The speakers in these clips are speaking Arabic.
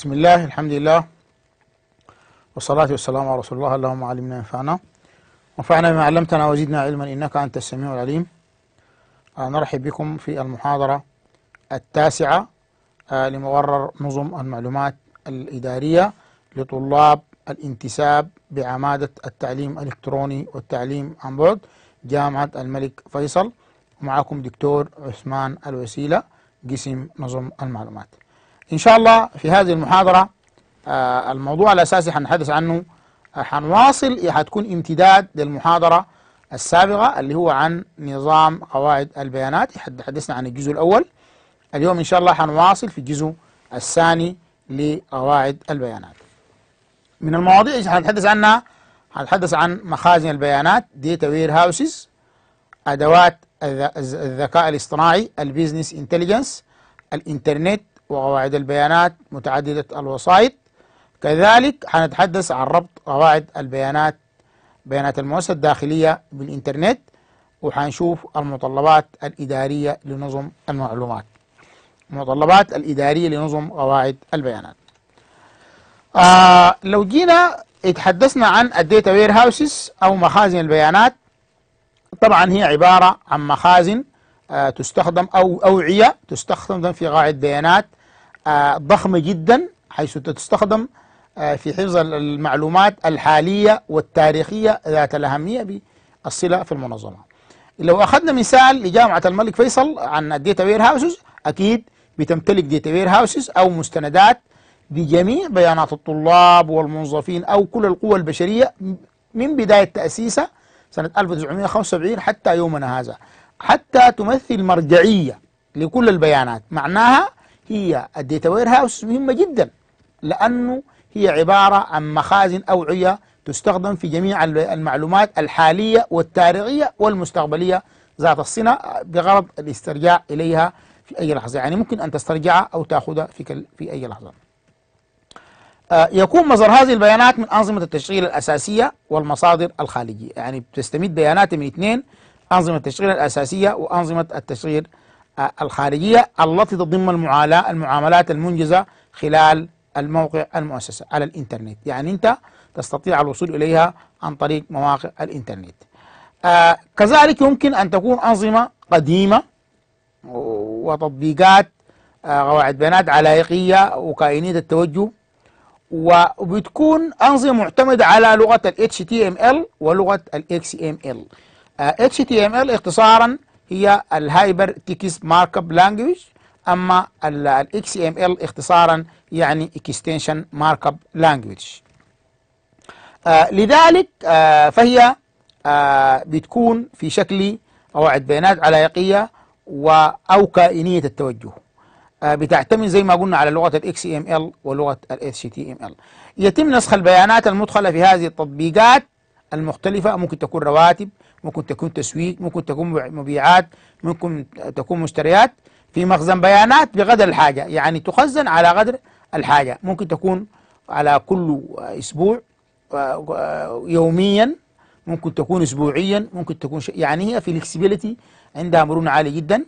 بسم الله الحمد لله والصلاة والسلام على رسول الله اللهم علمنا ينفعنا ونفعنا بما علمتنا وزدنا علما إنك أنت السميع العليم نرحب بكم في المحاضرة التاسعة لمغرر نظم المعلومات الإدارية لطلاب الانتساب بعمادة التعليم الإلكتروني والتعليم عن بعد جامعة الملك فيصل معكم دكتور عثمان الوسيلة قسم نظم المعلومات إن شاء الله في هذه المحاضرة آه، الموضوع الأساسي حنحدث عنه آه، حنواصل حتكون امتداد للمحاضرة السابقة اللي هو عن نظام قواعد البيانات حدثنا عن الجزء الأول اليوم إن شاء الله حنواصل في الجزء الثاني لقواعد البيانات من المواضيع اللي حنتحدث عنها حنتحدث عن مخازن البيانات ديتا وير هاوسز أدوات الذكاء الاصطناعي البيزنس انتليجنس الانترنت وقواعد البيانات متعددة الوسائط كذلك حنتحدث عن ربط قواعد البيانات بيانات المؤسسة الداخلية بالإنترنت وحنشوف المتطلبات الإدارية لنظم المعلومات المتطلبات الإدارية لنظم قواعد البيانات آه لو جينا اتحدثنا عن الداتا وير هاوسز أو مخازن البيانات طبعا هي عبارة عن مخازن آه تستخدم أو أوعية تستخدم في قاعدة بيانات ضخمة جدا حيث تستخدم آه، في حفظ المعلومات الحالية والتاريخية ذات الأهمية بالصلة في المنظمة لو أخذنا مثال لجامعة الملك فيصل عن الديتا وير هاوسز أكيد بتمتلك ديتا وير هاوسز أو مستندات بجميع بيانات الطلاب والموظفين أو كل القوى البشرية من بداية تأسيسها سنة 1975 حتى يومنا هذا حتى تمثل مرجعية لكل البيانات معناها هي الديتا وير هاوس مهمة جدا لأنه هي عبارة عن مخازن أوعية تستخدم في جميع المعلومات الحالية والتاريخية والمستقبلية ذات الصنة بغرض الاسترجاع إليها في أي لحظة يعني ممكن أن تسترجعها أو تأخذها في, في أي لحظة آه، يكون مصدر هذه البيانات من أنظمة التشغيل الأساسية والمصادر الخارجية يعني بتستمد بياناتي من اثنين أنظمة التشغيل الأساسية وأنظمة التشغيل الخارجية التي تضم المعاملات المنجزة خلال الموقع المؤسسة على الإنترنت يعني أنت تستطيع الوصول إليها عن طريق مواقع الإنترنت آه، كذلك يمكن أن تكون أنظمة قديمة وتطبيقات آه، قواعد بيانات علائقية وكائنية التوجه وبتكون أنظمة معتمدة على لغة ال HTML ولغة ال XML آه، HTML اختصارا هي الهايبر تكست مارك اب لانجويج اما الاكس ام ال اختصارا يعني اكستنشن مارك اب لانجويج آه، لذلك آه فهي آه بتكون في شكل قواعد بيانات علائقيه و او كائنيه التوجه آه بتعتمد زي ما قلنا على لغه الاكس ام ال ولغه الاتش تي ام ال يتم نسخ البيانات المدخله في هذه التطبيقات المختلفه ممكن تكون رواتب ممكن تكون تسويق ممكن تكون مبيعات ممكن تكون مشتريات في مخزن بيانات بقدر الحاجة يعني تخزن على قدر الحاجة ممكن تكون على كل أسبوع آه، يوميا ممكن تكون أسبوعيا ممكن تكون ش... يعني هي فلكسبيليتي عندها مرونة عالية جدا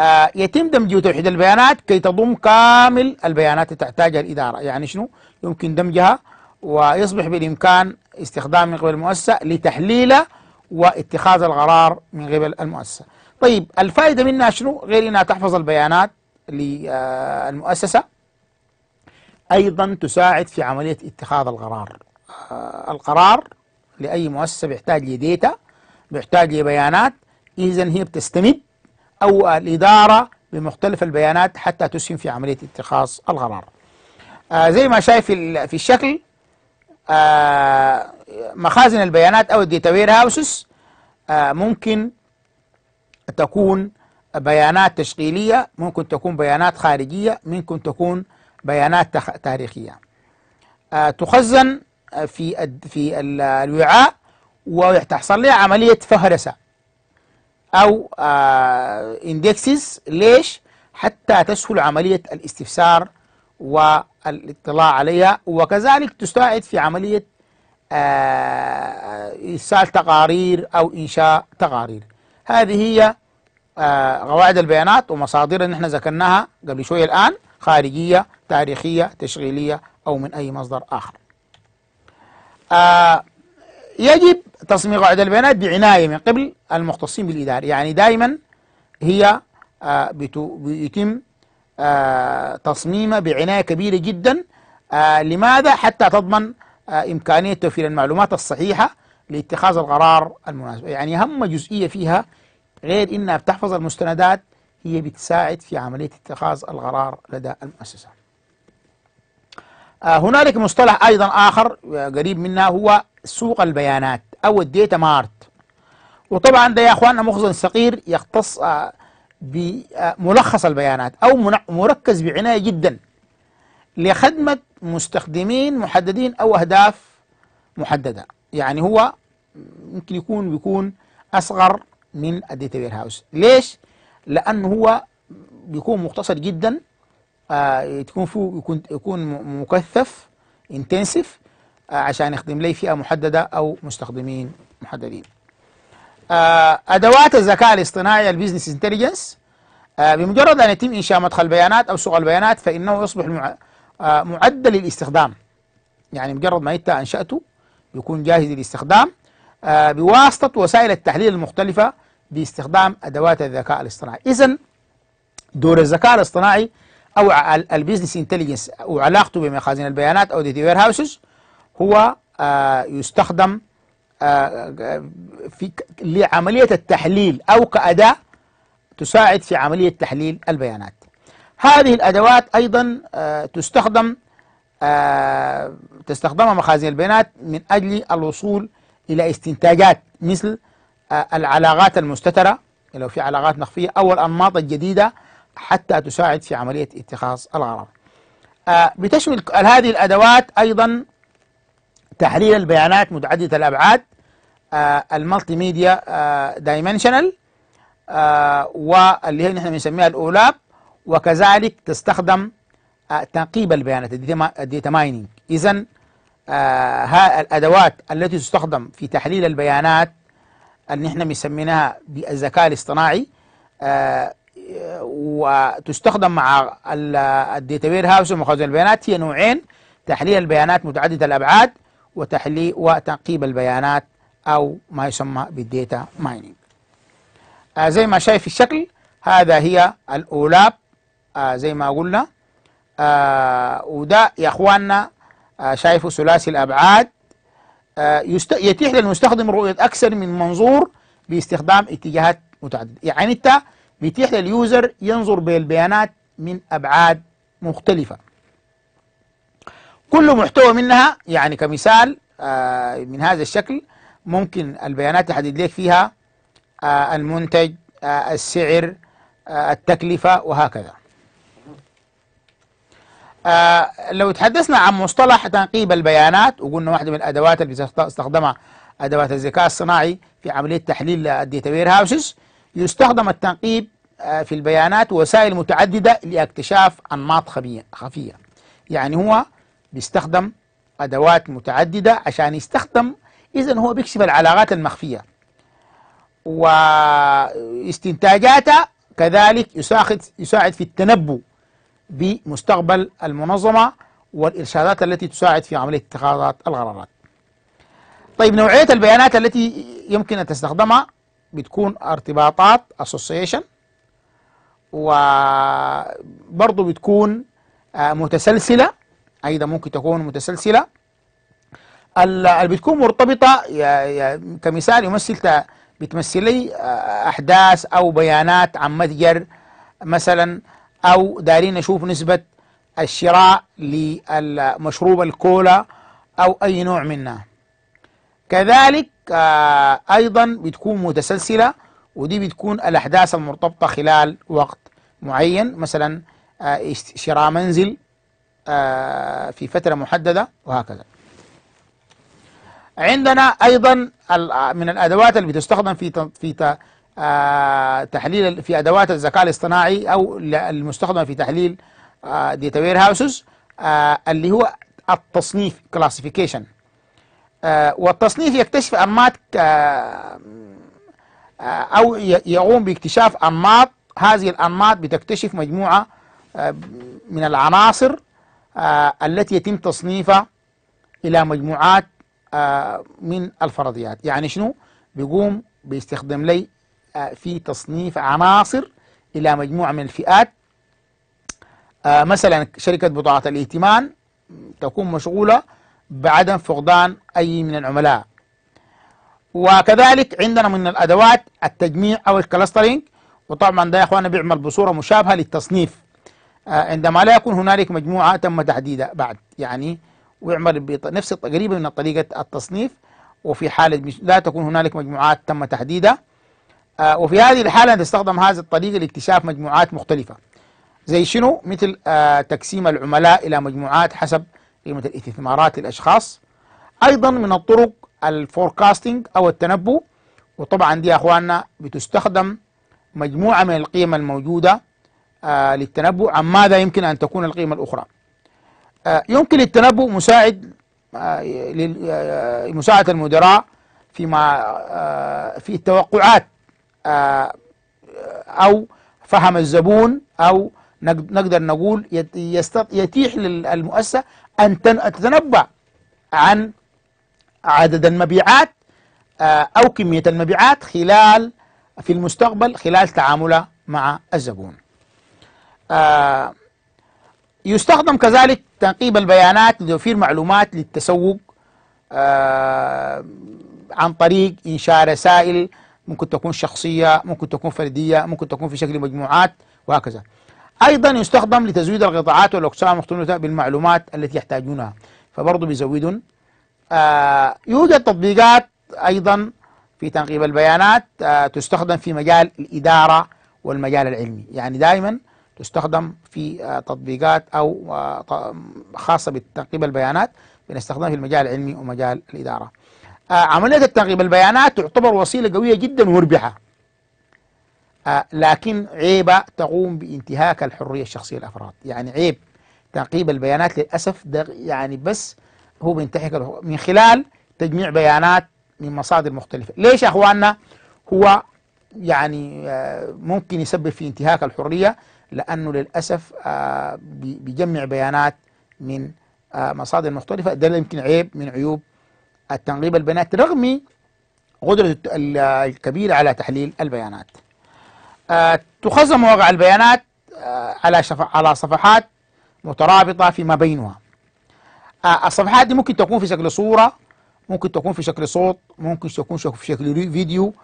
آه، يتم دمج وتوحيد البيانات كي تضم كامل البيانات التي تحتاجها الإدارة يعني شنو يمكن دمجها ويصبح بالإمكان استخدام من قبل المؤسسة لتحليلها واتخاذ القرار من قبل المؤسسة طيب الفائدة منها شنو غير أنها تحفظ البيانات للمؤسسة أيضا تساعد في عملية اتخاذ القرار آه، القرار لأي مؤسسة بيحتاج لديتا بيحتاج لبيانات إذا هي بتستمد أو الإدارة بمختلف البيانات حتى تسهم في عملية اتخاذ القرار آه زي ما شايف في الشكل آه، مخازن البيانات أو وير هاوسز آه، ممكن تكون بيانات تشغيلية ممكن تكون بيانات خارجية ممكن تكون بيانات تاريخية آه، تخزن في في الوعاء وتحصل لها عملية فهرسة أو اندكسز ليش؟ حتى تسهل عملية الاستفسار والاطلاع عليها وكذلك تساعد في عملية آه، آه، إرسال تقارير أو إنشاء تقارير هذه هي آه، قواعد البيانات ومصادر اللي احنا ذكرناها قبل شوية الآن خارجية تاريخية تشغيلية أو من أي مصدر آخر يجب تصميم قواعد البيانات بعناية من قبل المختصين بالإدارة يعني دائما هي بيتم آه، تصميمه بعناية كبيرة جدا آه، لماذا حتى تضمن آه، إمكانية توفير المعلومات الصحيحة لاتخاذ القرار المناسب يعني أهم جزئية فيها غير إنها بتحفظ المستندات هي بتساعد في عملية اتخاذ القرار لدى المؤسسة هنالك مصطلح أيضا آخر قريب منها هو سوق البيانات أو الديتا مارت وطبعا ده يا أخواننا مخزن صغير يختص بملخص البيانات أو مركز بعناية جدا لخدمة مستخدمين محددين أو أهداف محددة يعني هو ممكن يكون بيكون أصغر من الداتا وير هاوس ليش؟ لأنه هو بيكون مختصر جدا آه، تكون فيه يكون يكون مكثف انتنسف آه، عشان يخدم لي فئه محدده او مستخدمين محددين آه، ادوات الذكاء الاصطناعي البيزنس انتليجنس آه، بمجرد ان يتم انشاء مدخل بيانات او سوق البيانات فانه يصبح آه، معدل الاستخدام يعني مجرد ما انت انشاته يكون جاهز للاستخدام بواسطه وسائل التحليل المختلفه باستخدام ادوات الذكاء الاصطناعي اذا دور الذكاء الاصطناعي او البيزنس انتليجنس وعلاقته بمخازن البيانات او ديتا وير هاوسز هو يستخدم آه، في لعملية التحليل أو كأداة تساعد في عملية تحليل البيانات هذه الأدوات أيضا آه، تستخدم آه، تستخدمها مخازن البيانات من أجل الوصول إلى استنتاجات مثل العلاقات المستترة لو في علاقات مخفية أو الأنماط الجديدة حتى تساعد في عملية اتخاذ القرار بتشمل هذه الأدوات أيضا تحليل البيانات متعدده الابعاد آه المالتي ميديا آه دايمنشنال آه واللي هي نحن بنسميها الاولاب وكذلك تستخدم آه تنقيب البيانات الديتا مايننج اذا آه الادوات التي تستخدم في تحليل البيانات اللي نحن بنسميناها بالذكاء الاصطناعي آه وتستخدم مع وير هاوس ومخزن البيانات هي نوعين تحليل البيانات متعدده الابعاد وتحليل وتنقيب البيانات أو ما يسمى بالديتا مايننج آه زي ما شايف الشكل هذا هي الأولاب آه زي ما قلنا آه وده يا إخواننا آه شايفه ثلاثي الأبعاد آه يست... يتيح للمستخدم رؤية أكثر من منظور باستخدام اتجاهات متعددة يعني أنت بيتيح لليوزر ينظر بالبيانات من أبعاد مختلفة كل محتوى منها يعني كمثال آه، من هذا الشكل ممكن البيانات تحدد لك فيها آه، المنتج آه، السعر التكلفة وهكذا لو تحدثنا عن مصطلح تنقيب البيانات وقلنا واحدة من الأدوات اللي بتستخدمها أدوات الذكاء الصناعي في عملية تحليل الديتا وير هاوسز يستخدم التنقيب في البيانات وسائل متعددة لاكتشاف أنماط خفية يعني هو بيستخدم أدوات متعددة عشان يستخدم إذا هو بيكشف العلاقات المخفية واستنتاجاته كذلك يساعد يساعد في التنبؤ بمستقبل المنظمة والإرشادات التي تساعد في عملية اتخاذات القرارات طيب نوعية البيانات التي يمكن أن تستخدمها بتكون ارتباطات association وبرضه بتكون آه، متسلسلة أيضا ممكن تكون متسلسلة اللي بتكون مرتبطة كمثال يمثل بتمثل لي آه، أحداث أو بيانات عن متجر مثلا أو دارين نشوف نسبة الشراء لمشروب الكولا أو أي نوع منها كذلك آه، أيضا بتكون متسلسلة ودي بتكون الأحداث المرتبطة خلال وقت معين مثلا آه، شراء منزل آه، في فترة محددة وهكذا عندنا أيضا من الأدوات اللي بتستخدم في في آه، تحليل في أدوات الذكاء الاصطناعي أو المستخدمة في تحليل داتا وير هاوسز اللي هو التصنيف كلاسيفيكيشن آه، والتصنيف يكتشف أنماط أو يقوم باكتشاف أنماط هذه الأنماط بتكتشف مجموعة من العناصر آه، التي يتم تصنيفها إلى مجموعات آه، من الفرضيات يعني شنو بيقوم بيستخدم لي آه، في تصنيف عناصر إلى مجموعة من الفئات مثلا شركة بضاعة الائتمان تكون مشغولة بعدم فقدان أي من العملاء وكذلك عندنا من الأدوات التجميع أو الكلاسترينج وطبعا ده يا اخوانا بيعمل بصورة مشابهة للتصنيف آه، عندما لا يكون هنالك مجموعة تم تحديدها بعد يعني ويعمل بنفس قريبة من طريقة التصنيف وفي حالة لا تكون هنالك مجموعات تم تحديدها آه، وفي هذه الحالة تستخدم هذه الطريقة لاكتشاف مجموعات مختلفة زي شنو مثل آه، تقسيم العملاء إلى مجموعات حسب قيمة الاستثمارات للأشخاص أيضا من الطرق الفوركاستنج أو التنبؤ وطبعا دي يا أخواننا بتستخدم مجموعة من القيم الموجودة آه، للتنبؤ عن ماذا يمكن أن تكون القيمة الأخرى آه، يمكن للتنبؤ مساعد آه، مساعدة المدراء فيما في التوقعات أو فهم الزبون أو نقدر نقول يتيح للمؤسسة أن تتنبأ عن عدد المبيعات أو كمية المبيعات خلال في المستقبل خلال تعاملها مع الزبون آه، يستخدم كذلك تنقيب البيانات لتوفير معلومات للتسوق آه، عن طريق إنشاء رسائل ممكن تكون شخصية ممكن تكون فردية ممكن تكون في شكل مجموعات وهكذا أيضا يستخدم لتزويد القطاعات والأقسام المختلفة بالمعلومات التي يحتاجونها فبرضه بيزودون آه، يوجد تطبيقات أيضا في تنقيب البيانات تستخدم في مجال الإدارة والمجال العلمي يعني دائما تستخدم في آه، تطبيقات أو آه، خاصة بتنقيب البيانات بنستخدمها في المجال العلمي ومجال الإدارة آه، عملية تنقيب البيانات تعتبر وسيلة قوية جدا ومربحة لكن عيبة تقوم بانتهاك الحرية الشخصية للأفراد يعني عيب تنقيب البيانات للأسف ده يعني بس هو بينتهك من خلال تجميع بيانات من مصادر مختلفة ليش يا أخواننا هو يعني ممكن يسبب في انتهاك الحرية لأنه للأسف آه، بيجمع بيانات من آه، مصادر مختلفة ده يمكن عيب من عيوب التنقيب البيانات رغم قدرة الكبيرة على تحليل البيانات آه، تخزن مواقع البيانات على على صفحات مترابطة فيما بينها الصفحات دي ممكن تكون في شكل صورة ممكن تكون في شكل صوت ممكن تكون في شكل فيديو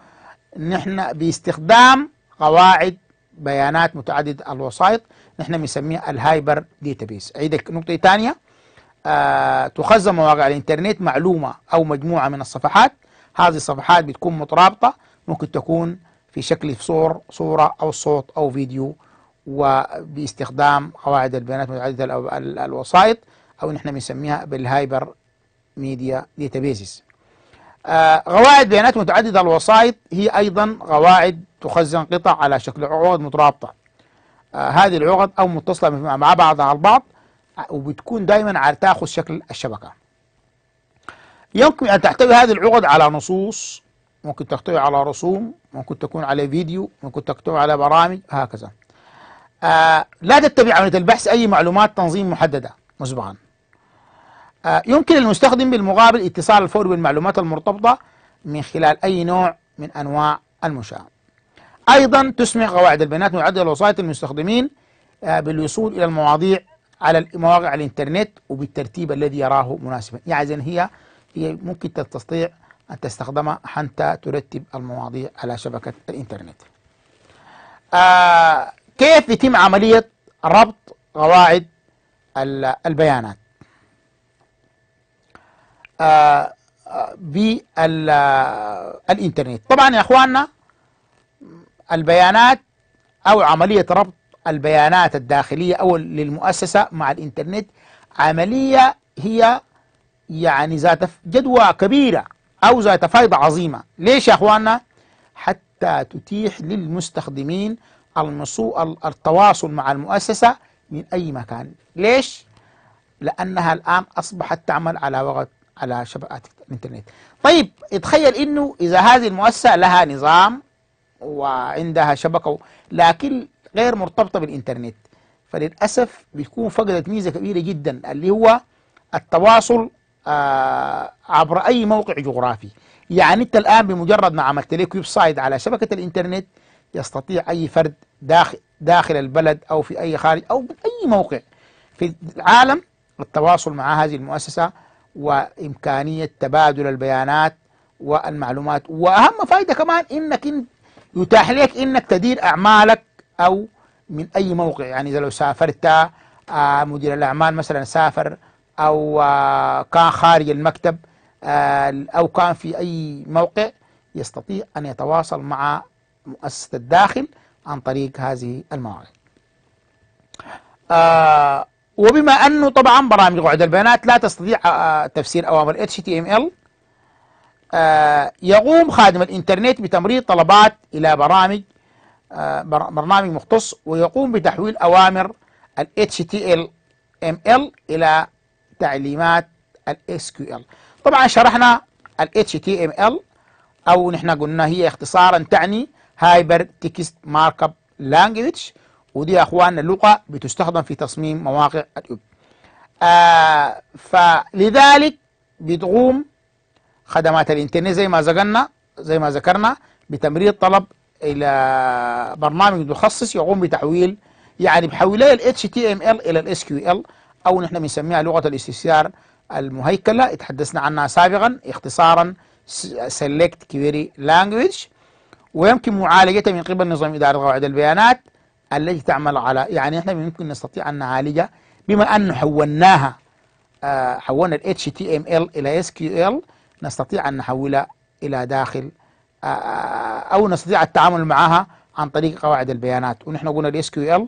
نحن باستخدام قواعد بيانات متعدد الوسائط نحن بنسميها الهايبر ديتابيس عيدك نقطة ثانية آه تخزن مواقع الانترنت معلومة أو مجموعة من الصفحات هذه الصفحات بتكون مترابطة ممكن تكون في شكل صور صورة أو صوت أو فيديو وباستخدام قواعد البيانات متعددة الوسائط أو نحن بنسميها بالهايبر ميديا ديتابيزز قواعد آه، بيانات متعددة الوسائط هي أيضا قواعد تخزن قطع على شكل عقد مترابطة آه، هذه العقد أو متصلة مع بعضها البعض آه، وبتكون دائما على تاخذ شكل الشبكة يمكن أن تحتوي هذه العقد على نصوص ممكن تحتوي على رسوم ممكن تكون على فيديو ممكن تحتوي على برامج هكذا آه لا تتبع عملية البحث أي معلومات تنظيم محددة مسبقا آه، يمكن للمستخدم بالمقابل اتصال الفور بالمعلومات المرتبطة من خلال أي نوع من أنواع المشاة أيضا تسمح قواعد البيانات معدل الوصاية المستخدمين آه، بالوصول إلى المواضيع على مواقع الإنترنت وبالترتيب الذي يراه مناسبا يعني هي هي ممكن تستطيع أن تستخدمها حتى ترتب المواضيع على شبكة الإنترنت آه، كيف يتم عملية ربط قواعد البيانات آه، آه، بالإنترنت طبعا يا أخواننا البيانات أو عملية ربط البيانات الداخلية أو للمؤسسة مع الإنترنت عملية هي يعني ذات جدوى كبيرة أو ذات فائدة عظيمة ليش يا أخواننا؟ حتى تتيح للمستخدمين التواصل مع المؤسسة من أي مكان ليش؟ لأنها الآن أصبحت تعمل على وقت على شبكات الانترنت طيب اتخيل انه اذا هذه المؤسسه لها نظام وعندها شبكه لكن غير مرتبطه بالانترنت فللاسف بيكون فقدت ميزه كبيره جدا اللي هو التواصل آه عبر اي موقع جغرافي يعني انت الان بمجرد ما عملت لك ويب سايت على شبكه الانترنت يستطيع اي فرد داخل داخل البلد او في اي خارج او من اي موقع في العالم التواصل مع هذه المؤسسه وإمكانية تبادل البيانات والمعلومات وأهم فائدة كمان إنك يتاح لك إنك تدير أعمالك أو من أي موقع يعني إذا لو سافرت آه، مدير الأعمال مثلا سافر أو آه، كان خارج المكتب آه، أو كان في أي موقع يستطيع أن يتواصل مع مؤسسة الداخل عن طريق هذه المواقع. وبما أنه طبعا برامج قواعد البيانات لا تستطيع آه، تفسير أوامر HTML آه، يقوم خادم الإنترنت بتمرير طلبات إلى برامج آه، برنامج مختص ويقوم بتحويل أوامر ال HTML إلى تعليمات ال SQL طبعا شرحنا ال HTML أو نحن قلنا هي اختصارا تعني هايبر تكست مارك اب لانجويج ودي يا اخواننا اللغه بتستخدم في تصميم مواقع الويب آه فلذلك بتقوم خدمات الانترنت زي ما ذكرنا زي ما ذكرنا بتمرير طلب الى برنامج متخصص يقوم بتحويل يعني بحول ال HTML الى ال SQL او نحن بنسميها لغه الاستفسار المهيكله تحدثنا عنها سابقا اختصارا Select Query Language ويمكن معالجتها من قبل نظام اداره قواعد البيانات التي تعمل على يعني احنا ممكن نستطيع ان نعالجها بما ان حولناها آه، حولنا ال HTML الى SQL نستطيع ان نحولها الى داخل آه، آه، او نستطيع التعامل معها عن طريق قواعد البيانات ونحن قلنا ال SQL ال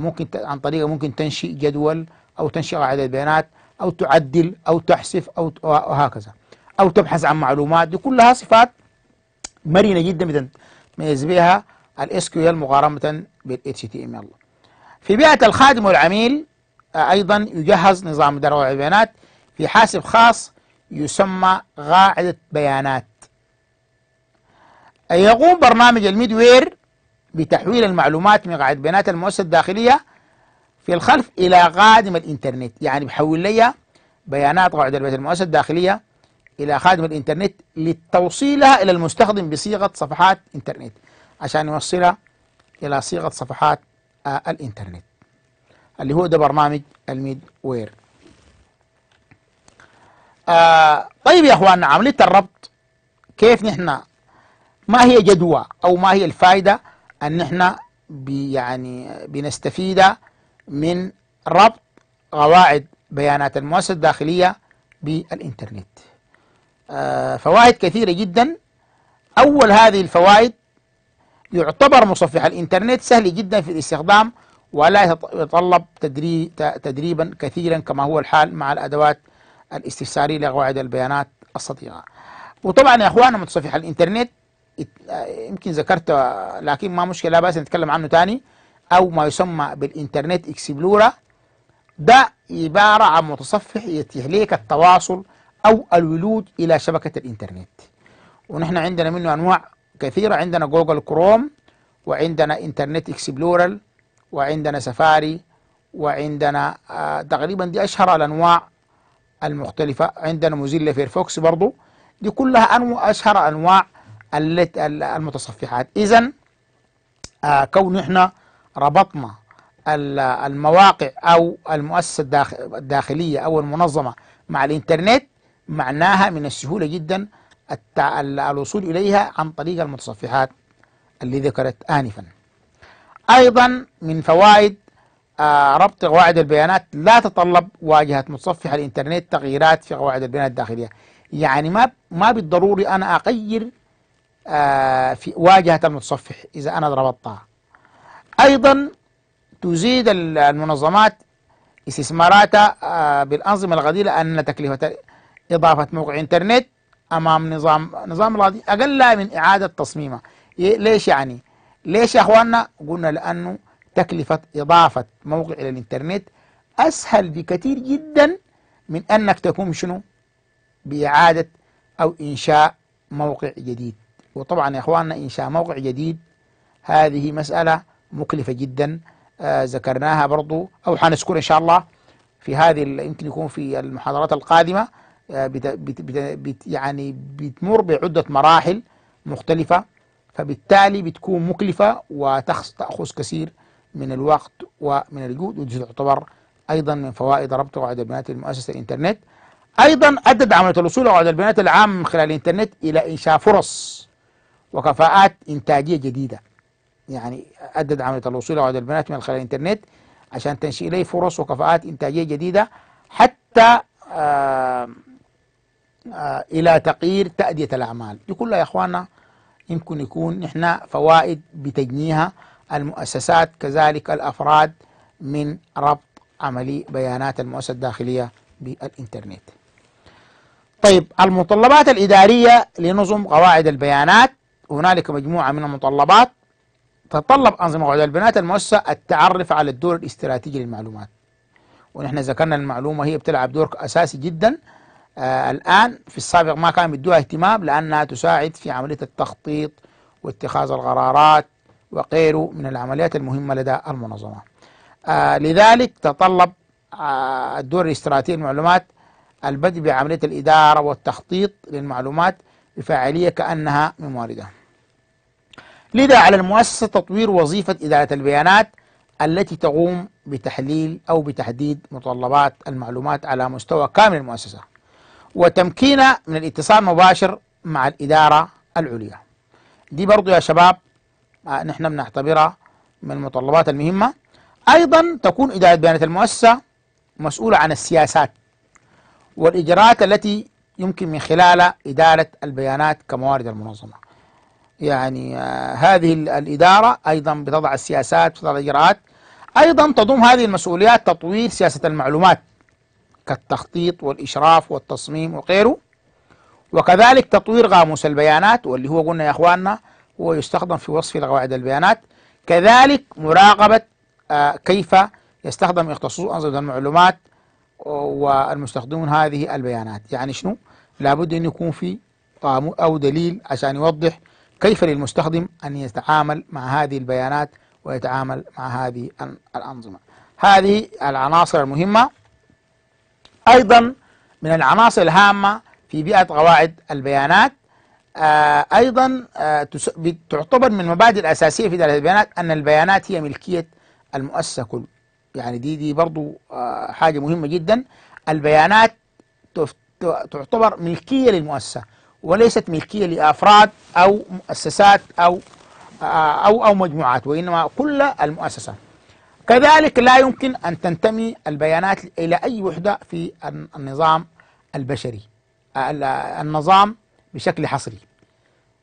ممكن عن طريقه ممكن تنشئ جدول او تنشئ قواعد البيانات او تعدل او تحذف او وهكذا او تبحث عن معلومات دي كلها صفات مرنه جدا بتميز بها الاس كيو ال مقارنة بالاتش تي ام ال في بيئة الخادم والعميل آه، أيضا يجهز نظام دروع البيانات في حاسب خاص يسمى قاعدة بيانات يقوم برنامج الميدوير بتحويل المعلومات من قاعدة بيانات المؤسسة الداخلية في الخلف إلى قادم الإنترنت يعني بحول لي بيانات قاعدة بيانات المؤسسة الداخلية إلى خادم الإنترنت لتوصيلها إلى المستخدم بصيغة صفحات إنترنت عشان يوصلها إلى صيغة صفحات الإنترنت اللي هو ده برنامج الميد وير آه طيب يا اخواننا عمليه الربط كيف نحن ما هي جدوى او ما هي الفائده ان نحن يعني بنستفيد من ربط قواعد بيانات المؤسسه الداخليه بالانترنت آه فوائد كثيره جدا اول هذه الفوائد يعتبر مصفح الإنترنت سهل جدا في الاستخدام ولا يتطلب تدريبا كثيرا كما هو الحال مع الأدوات الاستفسارية لقواعد البيانات الصديقه. وطبعا يا أخوانا متصفح الإنترنت يمكن ذكرت لكن ما مشكلة لا بأس نتكلم عنه ثاني أو ما يسمى بالإنترنت إكسبلورا ده عبارة عن متصفح يتيح لك التواصل أو الولوج إلى شبكة الإنترنت ونحن عندنا منه أنواع كثيرة عندنا جوجل كروم وعندنا انترنت اكسبلورال وعندنا سفاري وعندنا آه، تقريبا دي اشهر الانواع المختلفة عندنا موزيلا فيرفوكس برضو دي كلها أنواع اشهر انواع المتصفحات اذا آه، كون احنا ربطنا المواقع او المؤسسة الداخلية او المنظمة مع الانترنت معناها من السهولة جدا التع... الوصول إليها عن طريق المتصفحات اللي ذكرت آنفا أيضا من فوائد آه ربط قواعد البيانات لا تتطلب واجهة متصفح الإنترنت تغييرات في قواعد البيانات الداخلية يعني ما ما بالضروري أنا أغير آه في واجهة المتصفح إذا أنا ربطتها أيضا تزيد المنظمات استثماراتها آه، بالأنظمة الغديرة أن تكلفة إضافة موقع إنترنت امام نظام نظام القضيه اقل من اعاده تصميمها ليش يعني؟ ليش يا اخواننا؟ قلنا لانه تكلفه اضافه موقع الى الانترنت اسهل بكثير جدا من انك تكون شنو؟ باعاده او انشاء موقع جديد وطبعا يا اخواننا انشاء موقع جديد هذه مساله مكلفه جدا آه ذكرناها برضو او حنذكر ان شاء الله في هذه يمكن يكون في المحاضرات القادمه آه، بت بت بت يعني بتمر بعدة مراحل مختلفة فبالتالي بتكون مكلفة وتأخذ كثير من الوقت ومن الجهد ودي تعتبر أيضا من فوائد ربط قواعد البيانات المؤسسة الإنترنت أيضا أدت عملية الوصول لقواعد البيانات العامة من خلال الإنترنت إلى إنشاء فرص وكفاءات إنتاجية جديدة يعني أدت عملية الوصول لقواعد البيانات من خلال الإنترنت عشان تنشئ إليه فرص وكفاءات إنتاجية جديدة حتى آه آه، الى تغيير تاديه الاعمال دي كلها يا اخوانا يمكن يكون نحن فوائد بتجنيها المؤسسات كذلك الافراد من ربط عملي بيانات المؤسسه الداخليه بالانترنت. طيب المتطلبات الاداريه لنظم قواعد البيانات هنالك مجموعه من المتطلبات تتطلب انظمه قواعد البيانات المؤسسه التعرف على الدور الاستراتيجي للمعلومات. ونحن ذكرنا المعلومه هي بتلعب دور اساسي جدا آه الآن في السابق ما كان يدوها اهتمام لأنها تساعد في عملية التخطيط واتخاذ القرارات وغيره من العمليات المهمة لدى المنظمة آه لذلك تطلب آه الدور الاستراتيجي للمعلومات البدء بعملية الإدارة والتخطيط للمعلومات بفاعلية كأنها من واردها لذا على المؤسسة تطوير وظيفة إدارة البيانات التي تقوم بتحليل أو بتحديد متطلبات المعلومات على مستوى كامل المؤسسة وتمكينه من الاتصال مباشر مع الإدارة العليا دي برضو يا شباب آه، نحن بنعتبرها من المتطلبات المهمة أيضا تكون إدارة بيانات المؤسسة مسؤولة عن السياسات والإجراءات التي يمكن من خلال إدارة البيانات كموارد المنظمة يعني آه، هذه الإدارة أيضا بتضع السياسات بتضع الإجراءات أيضا تضم هذه المسؤوليات تطوير سياسة المعلومات كالتخطيط والإشراف والتصميم وغيره وكذلك تطوير قاموس البيانات واللي هو قلنا يا إخواننا هو يستخدم في وصف قواعد البيانات كذلك مراقبة آه، كيف يستخدم اختصاص أنظمة المعلومات آه، والمستخدمون هذه البيانات يعني شنو لابد أن يكون في أو دليل عشان يوضح كيف للمستخدم أن يتعامل مع هذه البيانات ويتعامل مع هذه الأنظمة هذه العناصر المهمة أيضا من العناصر الهامة في بيئة قواعد البيانات آه أيضا آه تعتبر من المبادئ الأساسية في دائره البيانات أن البيانات هي ملكية المؤسسة كله يعني دي دي برضو آه حاجة مهمة جدا البيانات تعتبر ملكية للمؤسسة وليست ملكية لأفراد أو مؤسسات أو آه، أو أو مجموعات وإنما كل المؤسسة كذلك لا يمكن أن تنتمي البيانات إلى أي وحدة في النظام البشري النظام بشكل حصري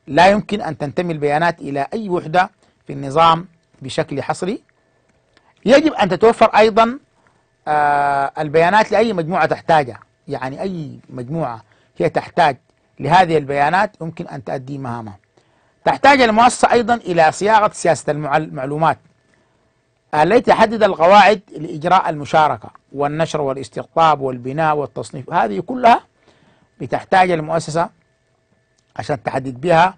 لا يمكن أن تنتمي البيانات إلى أي وحدة في النظام بشكل حصري يجب أن تتوفر أيضا آه، البيانات لأي مجموعة تحتاجها يعني أي مجموعة هي تحتاج لهذه البيانات يمكن أن تؤدي مهامها تحتاج المؤسسة أيضا إلى صياغة سياسة المعلومات اللي تحدد القواعد لإجراء المشاركة والنشر والاستقطاب والبناء والتصنيف هذه كلها بتحتاج المؤسسة عشان تحدد بها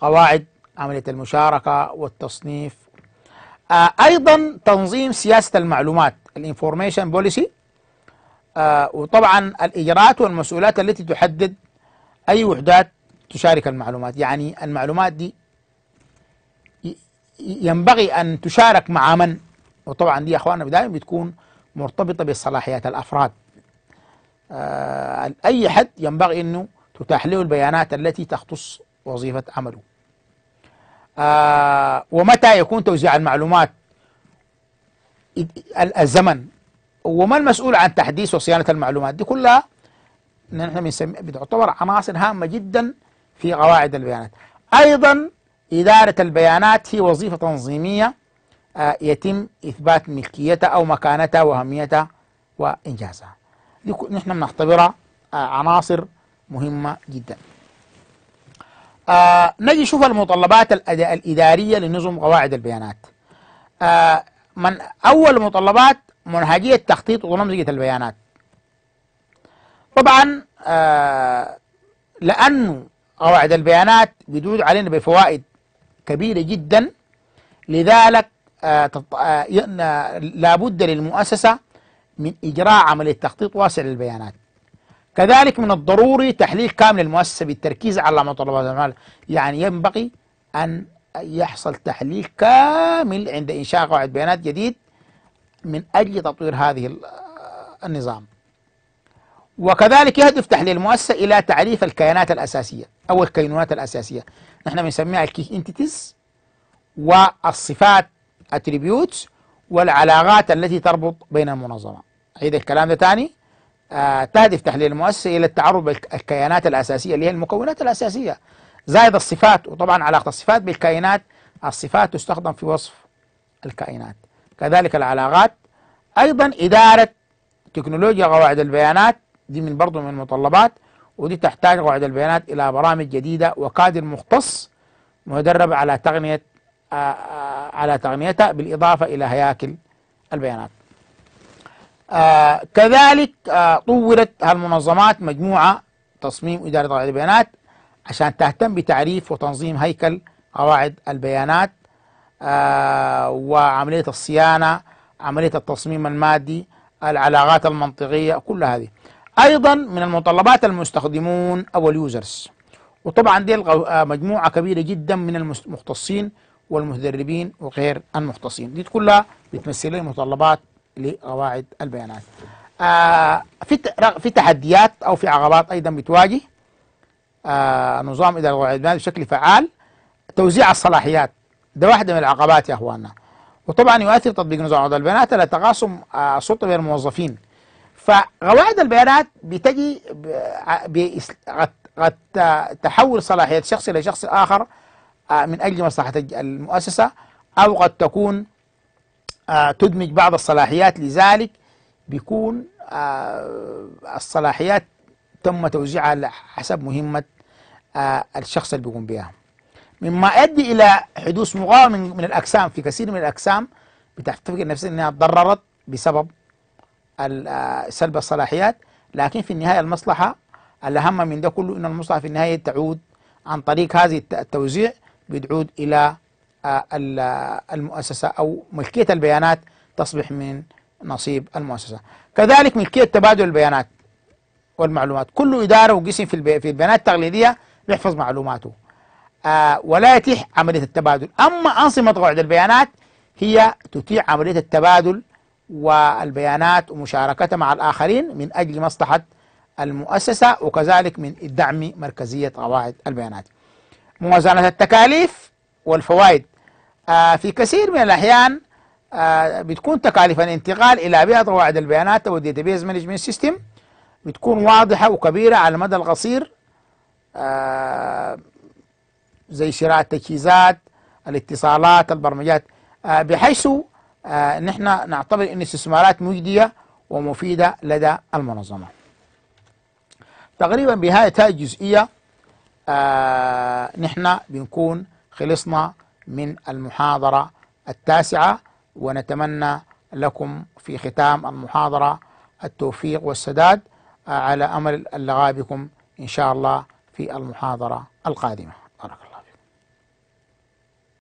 قواعد عملية المشاركة والتصنيف آه، أيضا تنظيم سياسة المعلومات الانفورميشن بوليسي آه، وطبعا الإجراءات والمسؤوليات التي تحدد أي وحدات تشارك المعلومات يعني المعلومات دي ينبغي أن تشارك مع من وطبعا دي يا اخواننا دائما بتكون مرتبطه بصلاحيات الافراد آه، اي حد ينبغي انه تتاح له البيانات التي تختص وظيفه عمله آه، ومتى يكون توزيع المعلومات الزمن وما المسؤول عن تحديث وصيانه المعلومات دي كلها نحن بنسمي بتعتبر عناصر هامه جدا في قواعد البيانات ايضا اداره البيانات هي وظيفه تنظيميه يتم إثبات ملكيتها أو مكانتها وأهميتها وإنجازها نحن بنعتبرها آه، عناصر مهمة جدا آه نجي نشوف المتطلبات الإدارية لنظم قواعد البيانات آه من أول المتطلبات منهجية تخطيط ونمذجة البيانات طبعا آه لأنه قواعد البيانات بدود علينا بفوائد كبيرة جدا لذلك آه، آه، لابد للمؤسسة من إجراء عملية تخطيط واسع للبيانات كذلك من الضروري تحليل كامل للمؤسسة بالتركيز على متطلبات المال يعني ينبغي أن يحصل تحليل كامل عند إنشاء قواعد بيانات جديد من أجل تطوير هذه آه، النظام وكذلك يهدف تحليل المؤسسة إلى تعريف الكيانات الأساسية أو الكينونات الأساسية نحن بنسميها الكي انتيتيز والصفات attributes والعلاقات التي تربط بين المنظمة عيد الكلام ده تاني آه تهدف تحليل المؤسسة إلى التعرف بالكيانات الأساسية اللي هي المكونات الأساسية زائد الصفات وطبعا علاقة الصفات بالكائنات الصفات تستخدم في وصف الكائنات كذلك العلاقات أيضا إدارة تكنولوجيا قواعد البيانات دي من برضه من المتطلبات ودي تحتاج قواعد البيانات إلى برامج جديدة وكادر مختص مدرب على تقنية على تغميتها بالإضافة إلى هياكل البيانات آه، كذلك آه، طورت المنظمات مجموعة تصميم إدارة قواعد البيانات عشان تهتم بتعريف وتنظيم هيكل قواعد البيانات آه، وعملية الصيانة عملية التصميم المادي العلاقات المنطقية كل هذه أيضا من المتطلبات المستخدمون أو اليوزرز وطبعا دي مجموعة كبيرة جدا من المختصين والمتدربين وغير المختصين دي كلها بتمثل لي متطلبات لقواعد البيانات آه في في تحديات او في عقبات ايضا بتواجه آه نظام اداره قواعد البيانات بشكل فعال توزيع الصلاحيات ده واحده من العقبات يا اخواننا وطبعا يؤثر تطبيق نظام قواعد البيانات على تقاسم آه السلطه بين الموظفين فقواعد البيانات بتجي قد قد تحول صلاحيات شخص الى شخص اخر آه، من أجل مصلحة المؤسسة أو قد تكون آه، تدمج بعض الصلاحيات لذلك بيكون آه، الصلاحيات تم توزيعها حسب مهمة الشخص اللي بيقوم بها مما يؤدي إلى حدوث مقاومة من الأجسام في كثير من الأجسام بتعتقد نفسها أنها تضررت بسبب سلب الصلاحيات لكن في النهاية المصلحة الأهم من ده كله أن المصلحة في النهاية تعود عن طريق هذه التوزيع بتعود إلى آه، المؤسسة أو ملكية البيانات تصبح من نصيب المؤسسة كذلك ملكية تبادل البيانات والمعلومات كل إدارة وقسم في في البيانات التقليدية يحفظ معلوماته آه ولا يتيح عملية التبادل أما أنظمة قواعد البيانات هي تتيح عملية التبادل والبيانات ومشاركتها مع الآخرين من أجل مصلحة المؤسسة وكذلك من دعم مركزية قواعد البيانات موازنة التكاليف والفوائد آه في كثير من الأحيان آه بتكون تكاليف الانتقال إلى بيئة قواعد البيانات أو الديتابيز مانجمنت سيستم بتكون واضحة وكبيرة على المدى القصير آه زي شراء التجهيزات الاتصالات البرمجات آه، بحيث آه، نحن نعتبر أن استثمارات مجدية ومفيدة لدى المنظمة تقريبا بهذه الجزئية آه، نحن بنكون خلصنا من المحاضرة التاسعة ونتمنى لكم في ختام المحاضرة التوفيق والسداد آه، على أمل اللقاء بكم إن شاء الله في المحاضرة القادمة